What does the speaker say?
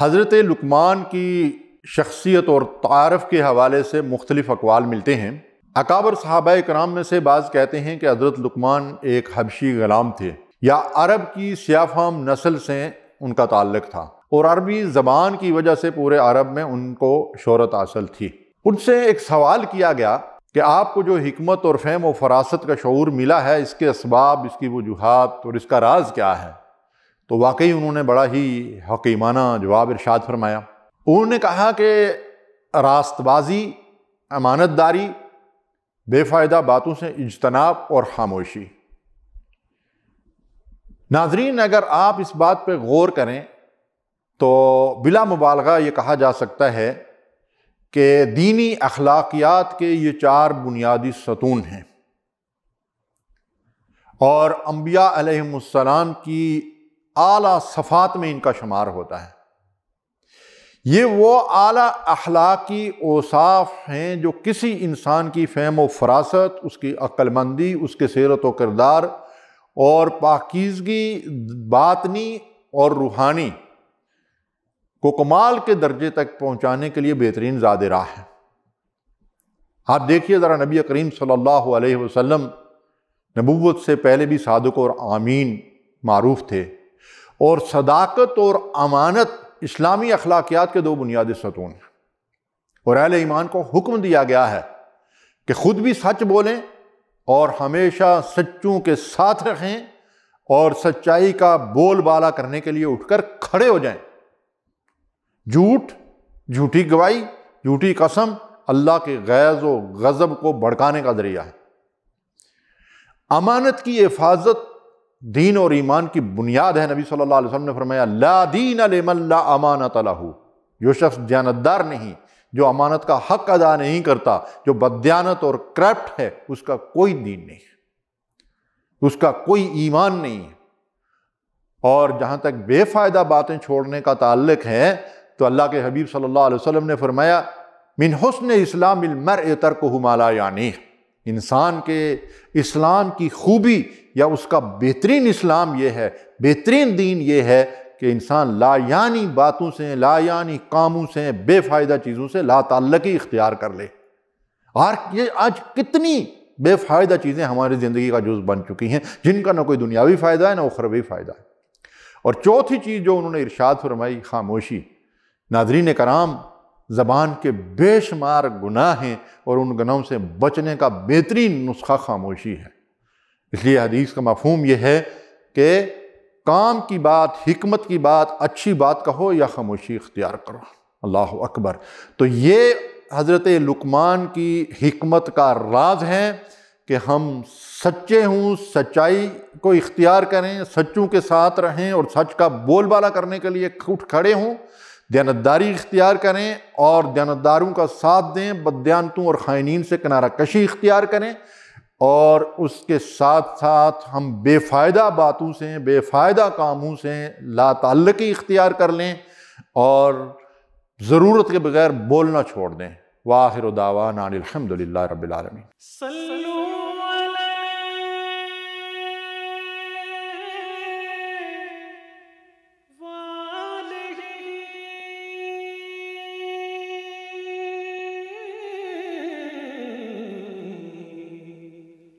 हज़रत लकमान की शख्सियत और तारफ़ के हवाले से मुख्तलिफ अकवाल मिलते हैं अकाबर साहबा कराम में से बाज़ कहते हैं कि हज़रत लुकमान एक हबशी गलाम थे या अरब की सियाफाम नस्ल से उनका ताल्लक था और अरबी ज़बान की वजह से पूरे अरब में उनको शहरत हासिल थी उनसे एक सवाल किया गया कि आपको जो हमत और फैम व फरासत का शूर मिला है इसके इसबाब इसकी वजूहत और इसका राज क्या है तो वाकई उन्होंने बड़ा ही हकीमाना जवाब इरशाद फरमाया उन्होंने कहा कि रास्तबाजी अमानतदारी बेफ़ायदा बातों से इजतनाब और खामोशी नाजरीन अगर आप इस बात पर गौर करें तो बिला मुबालगा ये कहा जा सकता है कि दीनी अखलाकियात के ये चार बुनियादी सतून हैं और अम्बिया की आला सफ़ात में इनका शुमार होता है ये वो आला अखलाकी ओसाफ हैं जो किसी इंसान की फ़हम व फरासत उसकी अक्लमंदी उसके सरत व किरदार और पाकिजगी बातनी और रूहानी को कमाल के दर्जे तक पहुँचाने के लिए बेहतरीन ज़्यादा राह है आप देखिए ज़रा नबी करीम सल्लल्लाहु अलैहि वसल्लम नबूवत से पहले भी सादक और आमीन मरूफ थे और सदाकत और अमानत इस्लामी अखलाकियात के दो बुनियादी सतून हैं और अहल ईमान को हुक्म दिया गया है कि ख़ुद भी सच बोलें और हमेशा सच्चों के साथ रखें और सच्चाई का बोलबाला करने के लिए उठकर खड़े हो जाएं झूठ झूठी गवाही झूठी कसम अल्लाह के गैज़ व गज़ब को भड़काने का ज़रिया है अमानत की हिफाजत दीन और ईमान की बुनियाद है नबी सल्लल्लाहु अलैहि वसल्लम ने फरमाया ला दीन अलिमल्ला अमानत लहू जो शख्स दयानतदार नहीं जो अमानत का हक अदा नहीं करता जो बदयानत और करप्ट है उसका कोई दीन नहीं है उसका कोई ईमान नहीं है और जहाँ तक बेफ़ायदा बातें छोड़ने का ताल्लक है तो अल्लाह के हबीब सल्लल्लाहु अलैहि वसल्लम ने फरमाया मिन हसन इस्लाम मर तर्क माला यानी इंसान के इस्लाम की खूबी या उसका बेहतरीन इस्लाम यह है बेहतरीन दीन ये है कि इंसान लायानी बातों से लायानी कामों से बेफ़ायदा चीज़ों से ला तल्लकी इख्तियार कर ले और ये आज कितनी बेफ़ायदा चीज़ें हमारी ज़िंदगी का जुज़ बन चुकी हैं जिनका ना कोई दुनियावी फ़ायदा है ना उखरवी फ़ायदा है और चौथी चीज़ जो उन्होंने इरशाद फरमाई खामोशी नादरीन कराम ज़बान के बेशुमार गुनाह हैं और उन गुनाहों से बचने का बेहतरीन नुस्खा खामोशी है इसलिए हदीस का मफहम यह है कि काम की बात हमत की बात अच्छी बात कहो या खामोशी इख्तियार करो अल्लाह अकबर तो ये हज़रत लुकमान की हमत का राज है कि हम सच्चे हों सच्चाई को इख्तियार करें सच्चों के साथ रहें और सच का बोलबाला करने के लिए उठ खड़े हों दयानतदारी इख्तियार करें और दयानतदारों का साथ दें बदयानतों और खायन से किनारा कशी इख्तियार करें और उसके साथ साथ हम बेफ़ायदा बातों से बेफ़ायदा कामों से लातल्लकी इख्तियार कर लें और ज़रूरत के बगैर बोलना छोड़ दें वाहिर दावा नानद रबालमी